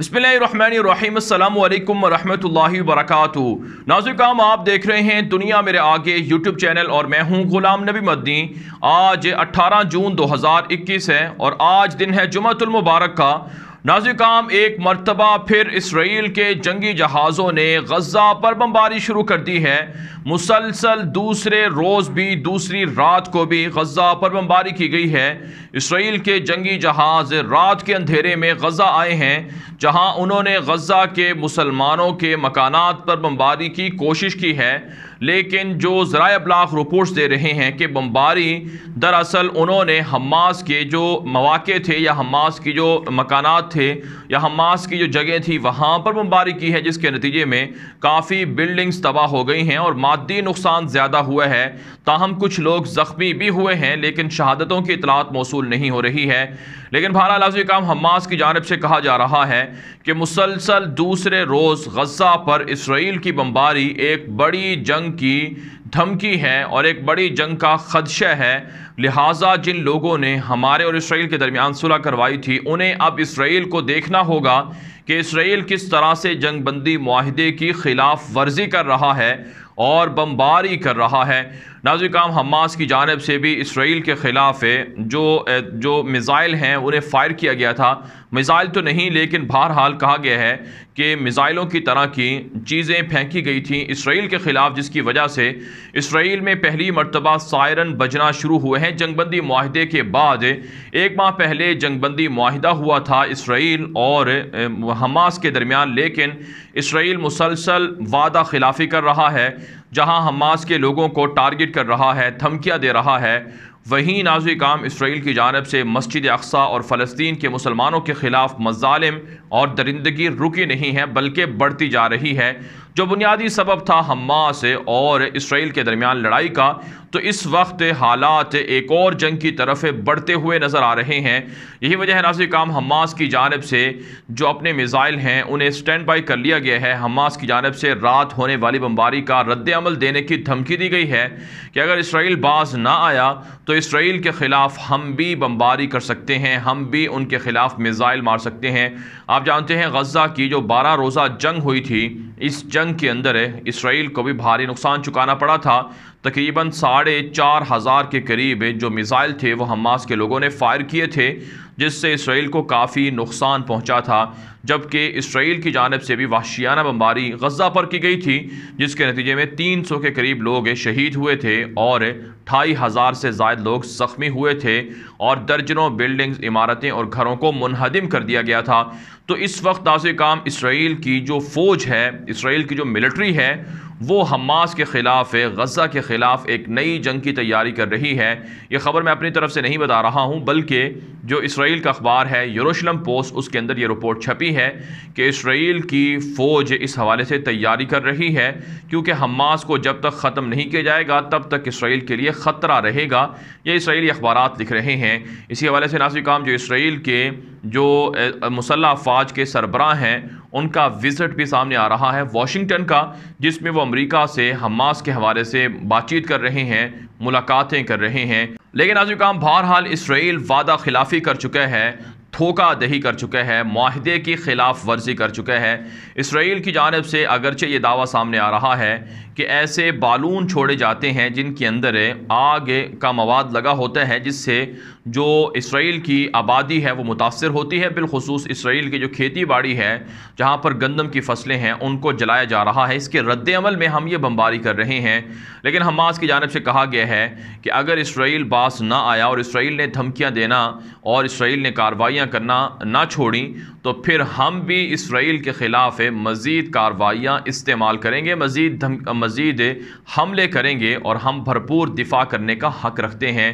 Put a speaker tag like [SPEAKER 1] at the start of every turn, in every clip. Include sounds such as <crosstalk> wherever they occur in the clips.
[SPEAKER 1] बसमिलकुम वरहमल वरक नाजुकाम आप देख रहे हैं दुनिया मेरे आगे यूट्यूब चैनल और मैं हूं गुलाम नबी मदनी आज 18 जून 2021 है और आज दिन है जुमतुल मुबारक का नाजिकाम एक मरतबा फिर इसराइल के जंगी जहाज़ों ने गजा पर बमबारी शुरू कर दी है मुसलसल दूसरे रोज़ भी दूसरी रात को भी गजा पर बमबारी की गई है इसराइल के जंगी जहाज़ रात के अंधेरे में गजा आए हैं जहां उन्होंने गजा के मुसलमानों के मकान पर बमबारी की कोशिश की है लेकिन जो ज़रा अबलाग रिपोर्ट्स दे रहे हैं कि बम्बारी दरअसल उन्होंने हमास के जो मौाक़े थे या हमास की जो मकाना थे या हमास की जो जगह थी वहाँ पर बम्बारी की है जिसके नतीजे में काफ़ी बिल्डिंग्स तबाह हो गई हैं और मादी नुकसान ज़्यादा हुआ है ताहम कुछ लोग ज़ख्मी भी हुए हैं लेकिन शहादतों की इतलात मौसू नहीं हो रही है लेकिन बहरहाल लाजी काम हमास की जानब से कहा जा रहा है कि मुसलसल दूसरे रोज़ गज़ा पर इसराइल की बम्बारी एक बड़ी जंग जंग की धमकी है और एक बड़ी जंग का खदशा है लिहाजा जिन लोगों ने हमारे और इसराइल के दरमियान सुलह करवाई थी उन्हें अब इसराइल को देखना होगा कि इसराइल किस तरह से जंगबंदी माहदे की ख़िलाफ़ वर्जी कर रहा है और बमबारी कर रहा है नाजिकाम काम हमास की जानब से भी इसराइल के ख़िलाफ़ है जो जो मिज़ाइल हैं उन्हें फ़ायर किया गया था मिज़ाइल तो नहीं लेकिन बहरहाल कहा गया है कि मिज़ाइलों की तरह की चीज़ें फेंकी गई थी इसराइल के ख़िलाफ़ जिसकी वजह से इसराइल में पहली मरतबा सायरन बजना शुरू हुए हैं जंगबंदी माहदे के बाद एक माह पहले जंगबंदी माहदा हुआ था इसराइल और हमास के दरमियान लेकिन इसराइल मुसलसल वादा खिलाफी कर रहा है जहां हमास के लोगों को टारगेट कर रहा है धमकियां दे रहा है वहीं नाजिक काम इसराइल की जानब से मस्जिद अकसा और फ़लस्तीन के मुसलमानों के ख़िलाफ़ मजालम और दरिंदगी रुकी नहीं है बल्कि बढ़ती जा रही है जो बुनियादी सबब था हमास और इसराइल के दरमियान लड़ाई का तो इस वक्त हालात एक और जंग की तरफ बढ़ते हुए नज़र आ रहे हैं यही वजह है नाजिक काम हमास की जानब से जो अपने मिज़ाइल हैं उन्हें स्टैंड बाई कर लिया गया है हमास की जानब से रात होने वाली बमबारी का रद्द अमल देने की धमकी दी गई है कि अगर इसराइल बाज ना आया तो इसराइल के ख़िलाफ़ हम भी बमबारी कर सकते हैं हम भी उनके ख़िलाफ़ मिज़ाइल मार सकते हैं आप जानते हैं गज़ा की जो बारह रोज़ा जंग हुई थी इस जंग जंग के अंदर इसराइल को भी भारी नुकसान चुकाना पड़ा था तकरीबन साढ़े चार हज़ार के करीब जो मिज़ाइल थे वो हमास के लोगों ने फायर किए थे जिससे इसराइल को काफ़ी नुकसान पहुंचा था जबकि इसराइल की जानब से भी वाशियाना बमबारी गजा पर की गई थी जिसके नतीजे में तीन सौ के करीब लोग शहीद हुए थे और ढाई हज़ार से जायद लोग ज़ख्मी हुए थे और दर्जनों बिल्डिंग्स इमारतें और घरों को मुनहदम कर दिया गया था तो इस वक्त ताज़ काम इसराइल की जो फ़ौज है इसराइल की जो मिलिट्री है वो हमास के ख़िलाफ़ है गज़ा के ख़िलाफ़ एक नई जंग की तैयारी कर रही है ये ख़बर मैं अपनी तरफ से नहीं बता रहा हूँ बल्कि जो इसराइल का अखबार है यरूशलम पोस्ट उसके अंदर ये रिपोर्ट छपी है कि इसराइल की फ़ौज इस हवाले से तैयारी कर रही है क्योंकि हमास को जब तक ख़त्म नहीं किया जाएगा तब तक इसराइल के लिए ख़तरा रहेगा ये इसराइली अखबार लिख रहे हैं इसी हवाले से नासिक काम जो इसराइल के जो मुसल्ह अफवाज के सरबरा हैं उनका विज़िट भी सामने आ रहा है वाशिंगटन का जिसमें वो अमेरिका से हमास के हवाले से बातचीत कर रहे हैं मुलाकातें कर रहे हैं लेकिन आज काम बहरहाल इसराइल वादा खिलाफी कर चुका है धोखा दही कर चुका है माहदे की खिलाफ वर्जी कर चुका है इसराइल की जानब से अगरचे ये दावा सामने आ रहा है कि ऐसे बालून छोड़े जाते हैं जिनके अंदर आग का मवाद लगा होता है जिससे जो इसराइल की आबादी है वो मुतासर होती है बिलखसूस इसराइल की जो खेती बाड़ी है जहाँ पर गंदम की फसलें हैं उनको जलाया जा रहा है इसके रद्दमल में हम ये बम्बारी कर रहे हैं लेकिन हमास की जानब से कहा गया है कि अगर इसराइल बास ना आया और इसराइल ने धमकियाँ देना और इसराइल ने कार्रवाइयाँ करना ना छोड़ी तो फिर हम भी इसराइल के ख़िलाफ़ मज़ीद कार्रवाइयाँ इस्तेमाल करेंगे मज़ीद मज़ीद हमले करेंगे और हम भरपूर दिफा करने का हक रखते हैं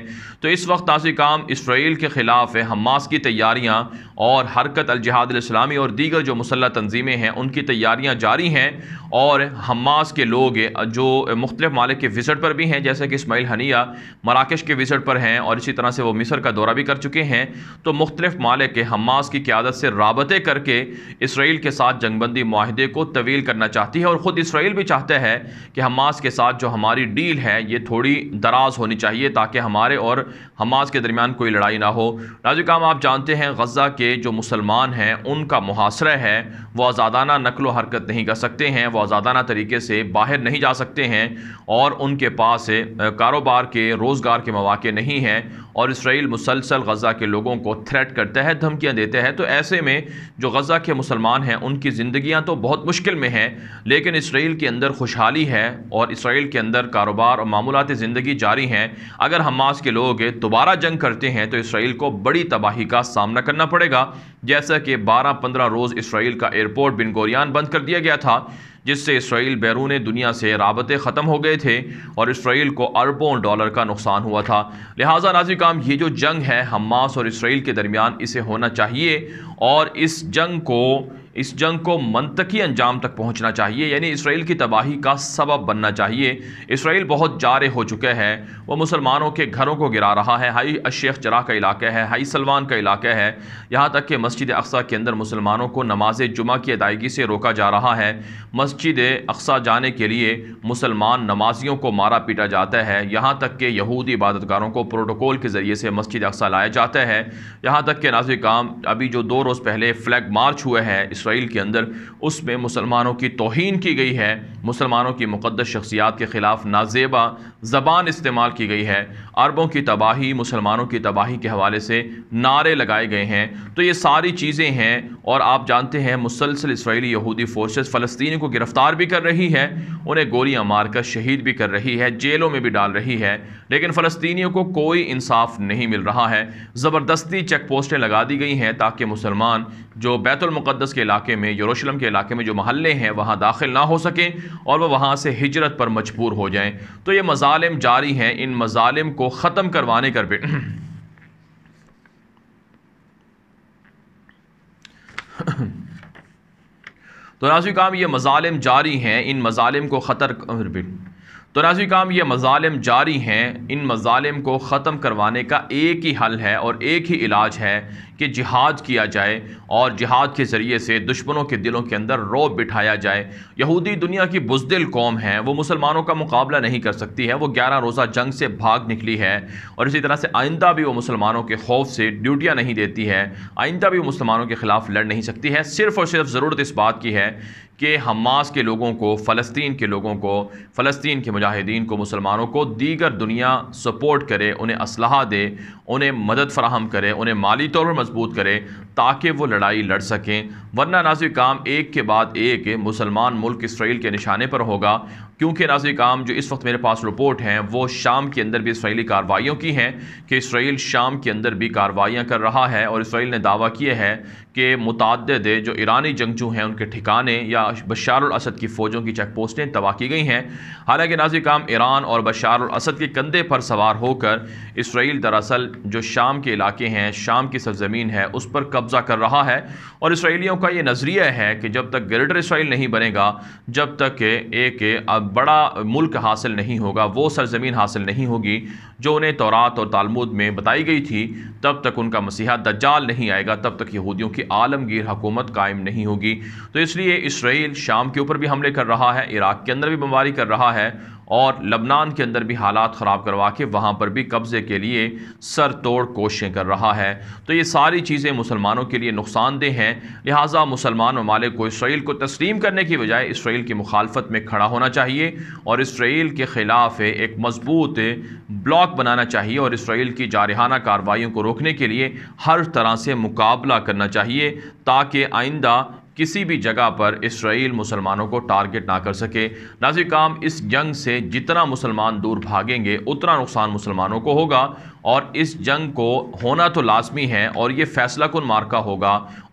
[SPEAKER 1] तो इस वक्त तासी काम इसराइल के ख़िलाफ़ है हमास की तैयारियाँ और हरकत अलजहादलामी और दीगर जो मुसल्ह तनजीमें हैं उनकी तैयारियाँ जारी हैं और हमास के लोग जो मुख्तलिफ़ मालिक के विज़ट पर भी हैं जैसे कि इसमाइल हनिया मराकश के विज़ट पर हैं और इसी तरह से वो मिसर का दौरा भी कर चुके हैं तो मुख्तलिफ़ मालिक हमास की क्यादत से रबते करके इसराइल के साथ जंगबंदी माहदे को तवील करना चाहती है और ख़ुद इसराइल भी चाहता है कि हमास के साथ जो हमारी डील है ये थोड़ी दराज होनी चाहिए ताकि हमारे और हमास के दरमियान कोई लड़ाई ना हो नाजिक काम आप जानते हैं गज़ा के जो मुसलमान हैं उनका मुहासरा है वो आज़ादाना नकल हरकत नहीं कर सकते हैं वो आज़ादाना तरीके से बाहर नहीं जा सकते हैं और उनके पास कारोबार के रोज़गार के मौाक़े नहीं हैं और इसराइल मुसलसल गज़ा के लोगों को थ्रेट करता है धमकियाँ देता है तो ऐसे में जो गज़ा के मुसलमान हैं उनकी ज़िंदियाँ तो बहुत मुश्किल में हैं लेकिन इसराइल के अंदर खुशहाली है और इसराइल के अंदर कारोबार और मामूलत ज़िंदगी जारी हैं अगर हमास के लोग दोबारा जंग करते हैं तो इसराइल को बड़ी तबाही का सामना करना पड़ेगा जैसा कि बारह पंद्रह रोज़ इसराइल का एयरपोर्ट बिन गोरियान बंद कर दिया गया था जिससे इसराइल बैरून दुनिया से रबते ख़त्म हो गए थे और इसराइल को अरबों डॉलर का नुकसान हुआ था लिहाजा नाजी काम ये जो जंग है हमास और इसराइल के दरमियान इसे होना चाहिए और इस जंग को इस जंग को मनतकी अंजाम तक पहुंचना चाहिए यानी इसराइल की तबाही का सबब बनना चाहिए इसराइल बहुत जारे हो चुके हैं वो मुसलमानों के घरों को गिरा रहा है हाई अशेख चरा का इलाका है हाई सलमान का इलाका है यहाँ तक कि मस्जिद अक्सा के अंदर मुसलमानों को नमाज जुमा की अदायगी से रोका जा रहा है मस्जिद अक्सा जाने के लिए मुसलमान नमाजियों को मारा पीटा जाता है यहाँ तक कि यहूदी इबादतगारों को प्रोटोकॉल के ज़रिए से मस्जिद अक्सा लाया जाता है यहाँ तक कि नाजिक काम अभी जो दो रोज़ पहले फ्लैग मार्च हुए हैं इसराइल के अंदर उसमें मुसलमानों की तोहन की गई है मुसलमानों की मुकदस शख्सियात के ख़िलाफ़ नाजेबा ज़बान इस्तेमाल की गई है अरबों की तबाही मुसलमानों की तबाही के हवाले से नारे लगाए गए हैं तो ये सारी चीज़ें हैं और आप जानते हैं मुसलसल इसराइली यहूदी फोर्स फ़लस्तनी को गिरफ़्तार भी कर रही है उन्हें गोलियाँ मारकर शहीद भी कर रही है जेलों में भी डाल रही है लेकिन फ़लस्तनी को कोई इंसाफ नहीं मिल रहा है ज़बरदस्ती चेक पोस्टें लगा दी गई हैं ताकि मुसलमान जो बैतुलमक़दस के इलाके में यरूशलेम के इलाके में जो महल्ले हैं वहाँ दाखिल ना हो सकें और वह वहाँ से हिजरत पर मजबूर हो जाएँ तो ये मजालम जारी हैं इन मजालम को ख़त्म करवाने कर पे <clears throat> तो नाजी काम ये मजालम जारी हैं इन मजालम को ख़तर तो नाजी काम ये मजालम जारी हैं इन मजालम को ख़त्म करवाने का एक ही हल है और एक ही इलाज है कि जिहाद किया जाए और जिहाद के ज़रिए से दुश्मनों के दिलों के अंदर रोब बिठाया जाए यहूदी दुनिया की बुजदिल कौम है वो मुसलमानों का मुकाबला नहीं कर सकती है वो ग्यारह रोज़ा जंग से भाग निकली है और इसी तरह से आइंदा भी वो मुसलमानों के खौफ से ड्यूटियाँ नहीं देती है आइंदा भी वो मुसलमानों के ख़िलाफ़ लड़ नहीं सकती है सिर्फ़ और सिर्फ ज़रूरत इस बात की है कि हमास के लोगों को फ़लस्तीन के लोगों को फ़लस्तीन के मुजाहिदीन को मुसलमानों को दीगर दुनिया सपोर्ट करे उन्हें असलाह दे उन्हें मदद फराहम करे उन्हें माली तौर पर मजबूत करें ताकि वो लड़ाई लड़ सकें वरना नाजी काम एक के बाद एक मुसलमान मुल्क इसराइल के निशाने पर होगा क्योंकि नाजी काम जो इस वक्त मेरे पास रिपोर्ट हैं वो शाम के अंदर भी इसराइली कार्रवाइयों की हैं कि इसराइल शाम के अंदर भी कार्रवाइयाँ कर रहा है और इसराइल ने दावा किया है कि मुतद जो ईरानी जंगजू हैं उनके ठिकाने या बशारसद की फ़ौजों की चेक पोस्टें तबाह की गई हैं हालांकि नाजी काम ईरान और बशारसद के कंधे पर सवार होकर इसराइल दरअसल जो शाम के इलाके हैं शाम की सरजमी ज़मीन है उस पर कब्ज़ा कर रहा है और इसराइलियों का ये नज़रिया है कि जब तक ग्रेटर इसराइल नहीं बनेगा जब तक एक बड़ा मुल्क हासिल नहीं होगा वो सरजमीन हासिल नहीं होगी जो उन्हें तौरात और तालमुद में बताई गई थी तब तक उनका मसीहा दज्जाल नहीं आएगा तब तक यहूदियों की आलमगीर हकूमत कायम नहीं होगी तो इसलिए इसराइल शाम के ऊपर भी हमले कर रहा है इराक़ के अंदर भी बमबारी कर रहा है और लबनान के अंदर भी हालात ख़राब करवा के वहाँ पर भी कब्ज़े के लिए सर तोड़ कोशिशें कर रहा है तो ये सारी चीज़ें मुसलमानों के लिए नुकसानदेह हैं लिहाजा मुसलमान ममालिक को इसराइल को तस्लीम करने की बजाय इसराइल की मुखालफत में खड़ा होना चाहिए और इसराइल के ख़िलाफ़ एक मजबूत ब्लॉक बनाना चाहिए और इसराइल की जारहाना कार्रवाइयों को रोकने के लिए हर तरह से मुकाबला करना चाहिए ताकि आइंदा किसी भी जगह पर इसराइल मुसलमानों को टारगेट ना कर सके नाजिक काम इस जंग से जितना मुसलमान दूर भागेंगे उतना नुकसान मुसलमानों को होगा और इस जंग को होना तो लाजमी है और ये फैसला कन मार्का होगा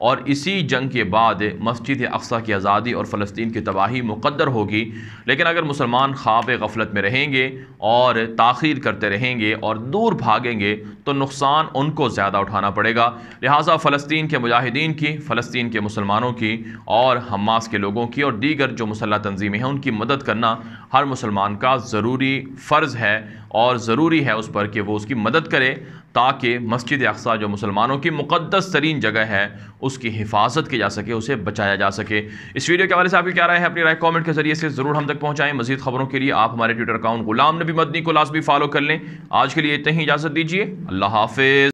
[SPEAKER 1] और इसी जंग के बाद मस्जिद अक्सा की आज़ादी और फ़लस्तीन की तबाही मुक़दर होगी लेकिन अगर मुसलमान ख्वाब गफलत में रहेंगे और ताखीर करते रहेंगे और दूर भागेंगे तो नुकसान उनको ज़्यादा उठाना पड़ेगा लिहाजा फ़लस्तीन के मुजाहिदीन की फ़लस्तीन के मुसलमानों की और हमास के लोगों की और दीगर जो मुसल्ह तनजीमें हैं उनकी मदद करना हर मुसलमान का ज़रूरी फ़र्ज़ है और ज़रूरी है उस पर कि वो उसकी मदद करे ताकि मस्जिद अक्सा जो मुसलमानों की मुक़दस तरीन जगह है उसकी हिफाजत की जा सके उसे बचाया जा सके इस वीडियो के हवाले से आपकी क्या राय है अपनी राय कमेंट के जरिए से ज़रूर हम तक पहुँचाएँ मजीद खबरों के लिए आप हमारे ट्विटर अकाउंट गुलाम नबी मदनी को लाजमी फॉलो कर लें आज के लिए इतनी ही इजाज़त दीजिए अल्लाह हाफिज़